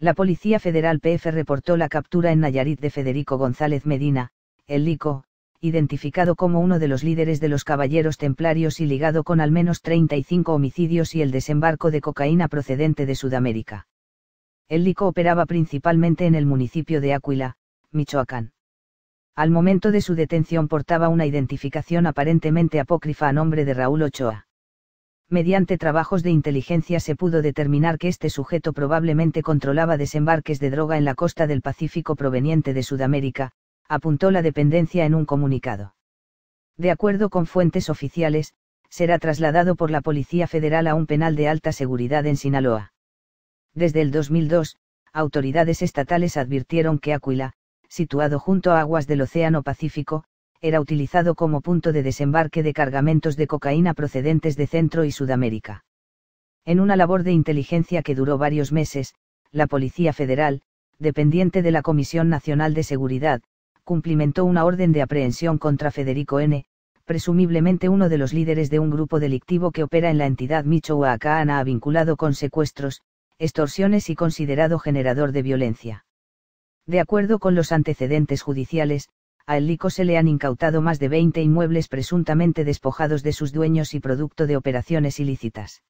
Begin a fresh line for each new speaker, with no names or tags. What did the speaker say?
La Policía Federal PF reportó la captura en Nayarit de Federico González Medina, el Lico, identificado como uno de los líderes de los caballeros templarios y ligado con al menos 35 homicidios y el desembarco de cocaína procedente de Sudamérica. El Lico operaba principalmente en el municipio de Aquila, Michoacán. Al momento de su detención portaba una identificación aparentemente apócrifa a nombre de Raúl Ochoa mediante trabajos de inteligencia se pudo determinar que este sujeto probablemente controlaba desembarques de droga en la costa del Pacífico proveniente de Sudamérica, apuntó la dependencia en un comunicado. De acuerdo con fuentes oficiales, será trasladado por la Policía Federal a un penal de alta seguridad en Sinaloa. Desde el 2002, autoridades estatales advirtieron que Aquila, situado junto a aguas del Océano Pacífico, era utilizado como punto de desembarque de cargamentos de cocaína procedentes de Centro y Sudamérica. En una labor de inteligencia que duró varios meses, la Policía Federal, dependiente de la Comisión Nacional de Seguridad, cumplimentó una orden de aprehensión contra Federico N., presumiblemente uno de los líderes de un grupo delictivo que opera en la entidad Michoacana vinculado con secuestros, extorsiones y considerado generador de violencia. De acuerdo con los antecedentes judiciales, a El Lico se le han incautado más de 20 inmuebles presuntamente despojados de sus dueños y producto de operaciones ilícitas.